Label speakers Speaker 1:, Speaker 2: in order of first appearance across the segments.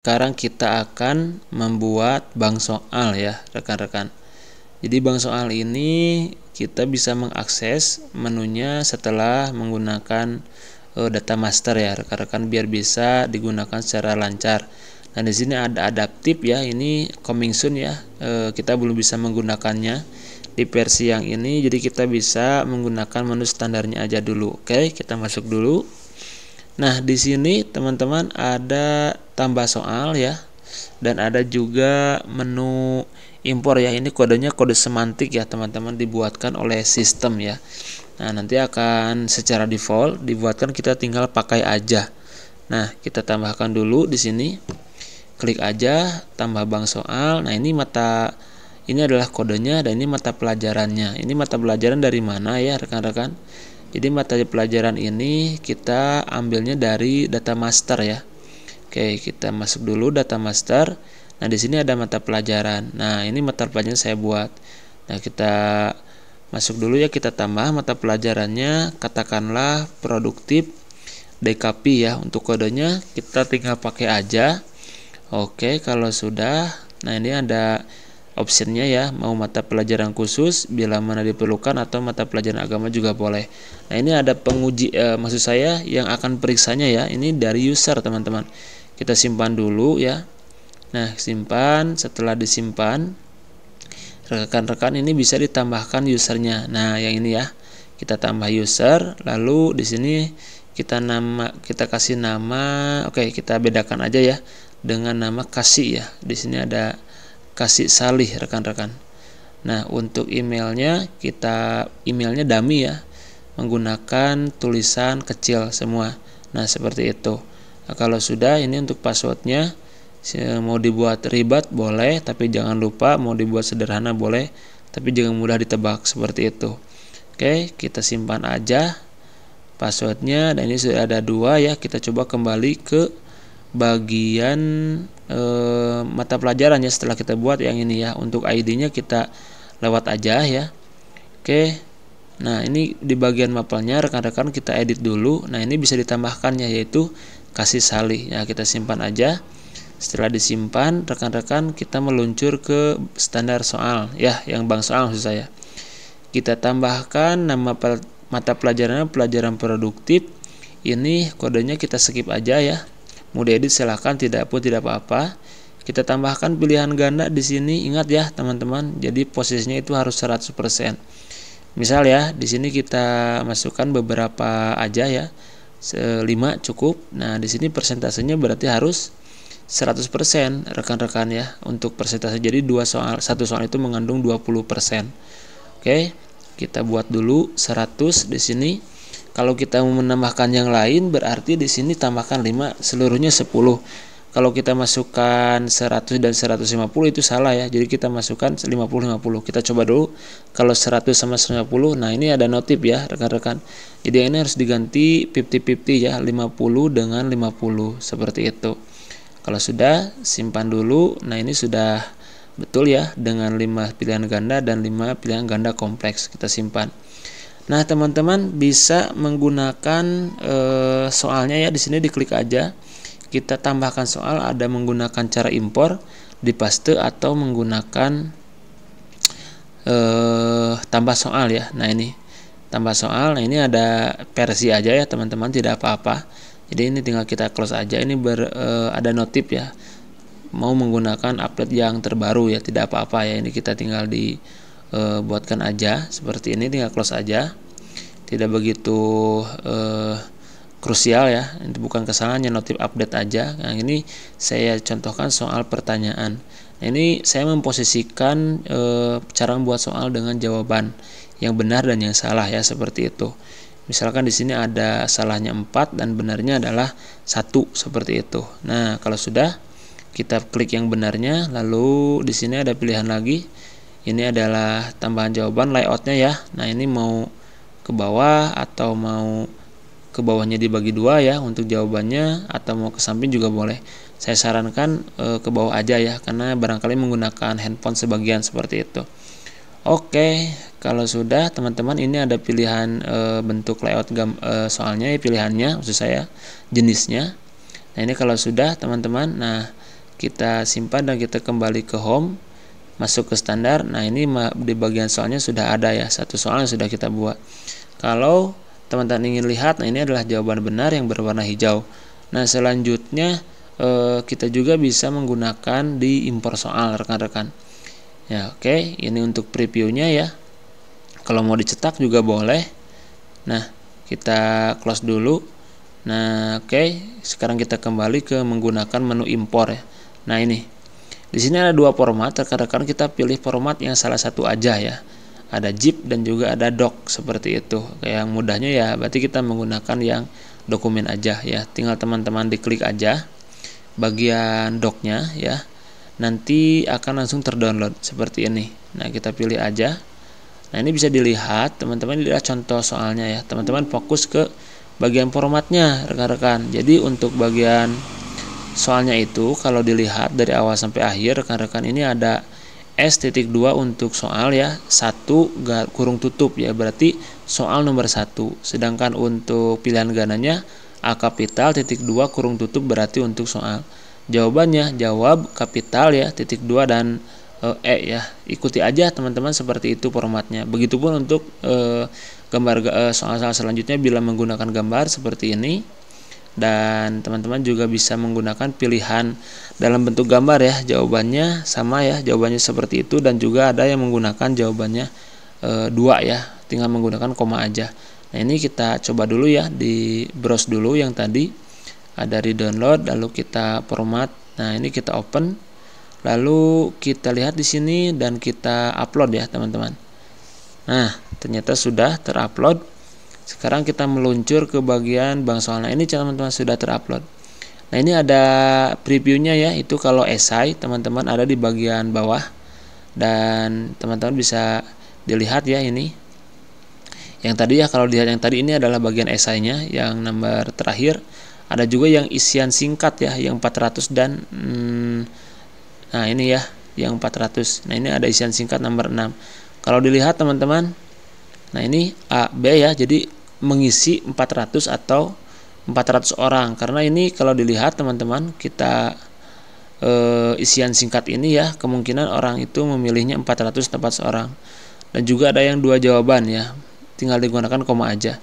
Speaker 1: Sekarang kita akan membuat bank soal ya rekan-rekan. Jadi bank soal ini kita bisa mengakses menunya setelah menggunakan uh, data master ya rekan-rekan biar bisa digunakan secara lancar. Nah di sini ada adaptif ya ini coming soon ya uh, kita belum bisa menggunakannya di versi yang ini jadi kita bisa menggunakan menu standarnya aja dulu. Oke kita masuk dulu. Nah, di sini teman-teman ada tambah soal ya. Dan ada juga menu impor ya. Ini kodenya kode semantik ya, teman-teman dibuatkan oleh sistem ya. Nah, nanti akan secara default dibuatkan kita tinggal pakai aja. Nah, kita tambahkan dulu di sini. Klik aja tambah bank soal. Nah, ini mata ini adalah kodenya dan ini mata pelajarannya. Ini mata pelajaran dari mana ya, rekan-rekan? Jadi materi pelajaran ini kita ambilnya dari data master ya. Oke, kita masuk dulu data master. Nah, di sini ada mata pelajaran. Nah, ini mata pelajaran saya buat. Nah, kita masuk dulu ya kita tambah mata pelajarannya katakanlah produktif DKP ya untuk kodenya kita tinggal pakai aja. Oke, kalau sudah. Nah, ini ada optionnya ya mau mata pelajaran khusus bila mana diperlukan atau mata pelajaran agama juga boleh nah ini ada penguji eh, maksud saya yang akan periksanya ya ini dari user teman-teman kita simpan dulu ya nah simpan setelah disimpan rekan-rekan ini bisa ditambahkan usernya nah yang ini ya kita tambah user lalu di sini kita nama kita kasih nama oke okay, kita bedakan aja ya dengan nama kasih ya di sini ada kasih salih rekan-rekan. Nah, untuk emailnya kita emailnya dami ya, menggunakan tulisan kecil semua. Nah, seperti itu. Nah, kalau sudah ini untuk passwordnya mau dibuat ribet boleh, tapi jangan lupa mau dibuat sederhana boleh, tapi jangan mudah ditebak seperti itu. Oke, kita simpan aja passwordnya dan ini sudah ada dua ya kita coba kembali ke bagian e, mata pelajaran ya setelah kita buat yang ini ya untuk ID-nya kita lewat aja ya oke nah ini di bagian mapelnya rekan-rekan kita edit dulu nah ini bisa ditambahkannya yaitu kasih salih ya kita simpan aja setelah disimpan rekan-rekan kita meluncur ke standar soal ya yang bang soal maksud saya kita tambahkan nama mata pelajarannya pelajaran produktif ini kodenya kita skip aja ya mau diedit silahkan tidak pun tidak apa-apa kita tambahkan pilihan ganda di sini ingat ya teman-teman jadi posisinya itu harus 100% misal ya di sini kita masukkan beberapa aja ya 5 cukup nah di sini persentasenya berarti harus 100% rekan-rekan ya untuk persentase jadi dua soal satu soal itu mengandung 20% oke kita buat dulu 100 di sini kalau kita menambahkan yang lain berarti di sini tambahkan 5 seluruhnya 10. Kalau kita masukkan 100 dan 150 itu salah ya. Jadi kita masukkan 50 50. Kita coba dulu kalau 100 sama 150. Nah, ini ada notif ya rekan-rekan. Jadi ini harus diganti 50-50 ya, 50 dengan 50 seperti itu. Kalau sudah simpan dulu. Nah, ini sudah betul ya dengan 5 pilihan ganda dan 5 pilihan ganda kompleks kita simpan. Nah, teman-teman bisa menggunakan e, soalnya ya di sini diklik aja. Kita tambahkan soal ada menggunakan cara impor di paste atau menggunakan e, tambah soal ya. Nah, ini tambah soal. Nah, ini ada versi aja ya, teman-teman, tidak apa-apa. Jadi ini tinggal kita close aja. Ini ber, e, ada notif ya mau menggunakan update yang terbaru ya tidak apa-apa ya ini kita tinggal dibuatkan e, aja seperti ini tinggal close aja tidak begitu eh, krusial ya itu bukan kesalahannya notif update aja nah ini saya contohkan soal pertanyaan nah, ini saya memposisikan eh, cara membuat soal dengan jawaban yang benar dan yang salah ya seperti itu misalkan di sini ada salahnya 4 dan benarnya adalah satu seperti itu nah kalau sudah kita klik yang benarnya lalu di sini ada pilihan lagi ini adalah tambahan jawaban layoutnya ya nah ini mau ke bawah atau mau ke bawahnya dibagi dua ya untuk jawabannya atau mau ke samping juga boleh saya sarankan e, ke bawah aja ya karena barangkali menggunakan handphone sebagian seperti itu oke kalau sudah teman-teman ini ada pilihan e, bentuk layout gam, e, soalnya ya pilihannya maksud saya jenisnya nah ini kalau sudah teman-teman nah kita simpan dan kita kembali ke home masuk ke standar nah ini di bagian soalnya sudah ada ya satu soal yang sudah kita buat kalau teman-teman ingin lihat, nah ini adalah jawaban benar yang berwarna hijau. Nah, selanjutnya eh, kita juga bisa menggunakan di impor soal rekan-rekan. Ya, oke, okay. ini untuk previewnya ya. Kalau mau dicetak juga boleh. Nah, kita close dulu. Nah, oke, okay. sekarang kita kembali ke menggunakan menu impor ya. Nah, ini. Di sini ada dua format, rekan-rekan kita pilih format yang salah satu aja ya ada jeep dan juga ada dock seperti itu. Yang mudahnya ya berarti kita menggunakan yang dokumen aja ya. Tinggal teman-teman diklik aja bagian docknya ya. Nanti akan langsung terdownload seperti ini. Nah, kita pilih aja. Nah, ini bisa dilihat teman-teman lihat contoh soalnya ya. Teman-teman fokus ke bagian formatnya rekan-rekan. Jadi untuk bagian soalnya itu kalau dilihat dari awal sampai akhir rekan-rekan ini ada S titik dua untuk soal ya satu kurung tutup ya berarti soal nomor satu. sedangkan untuk pilihan gananya A kapital titik dua kurung tutup berarti untuk soal jawabannya jawab kapital ya titik dua dan eh, e, ya ikuti aja teman-teman seperti itu formatnya begitupun untuk e, gambar eh, soal-soal e, selanjutnya bila menggunakan gambar seperti ini dan teman-teman juga bisa menggunakan pilihan dalam bentuk gambar ya jawabannya sama ya jawabannya seperti itu dan juga ada yang menggunakan jawabannya e, dua ya tinggal menggunakan koma aja nah ini kita coba dulu ya di browse dulu yang tadi ada di download lalu kita format nah ini kita open lalu kita lihat di sini dan kita upload ya teman-teman nah ternyata sudah terupload sekarang kita meluncur ke bagian bangsawan Nah, ini teman-teman sudah terupload. Nah, ini ada previewnya ya. Itu kalau esai, teman-teman ada di bagian bawah. Dan teman-teman bisa dilihat ya ini. Yang tadi ya kalau dilihat yang tadi ini adalah bagian esainya yang nomor terakhir. Ada juga yang isian singkat ya, yang 400 dan hmm, nah ini ya, yang 400. Nah, ini ada isian singkat nomor 6. Kalau dilihat teman-teman, nah ini A B ya. Jadi mengisi 400 atau 400 orang karena ini kalau dilihat teman-teman kita e, isian singkat ini ya kemungkinan orang itu memilihnya 400 tempat seorang dan juga ada yang dua jawaban ya tinggal digunakan koma aja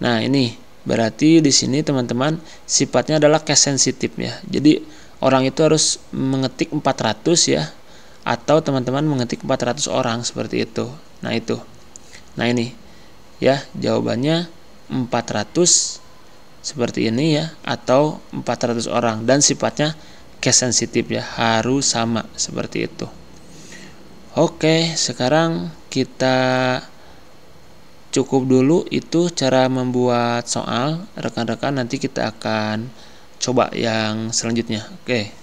Speaker 1: nah ini berarti di sini teman-teman sifatnya adalah case sensitive ya jadi orang itu harus mengetik 400 ya atau teman-teman mengetik 400 orang seperti itu nah itu nah ini ya jawabannya 400 seperti ini ya atau 400 orang dan sifatnya case sensitif ya harus sama seperti itu oke sekarang kita cukup dulu itu cara membuat soal rekan-rekan nanti kita akan coba yang selanjutnya oke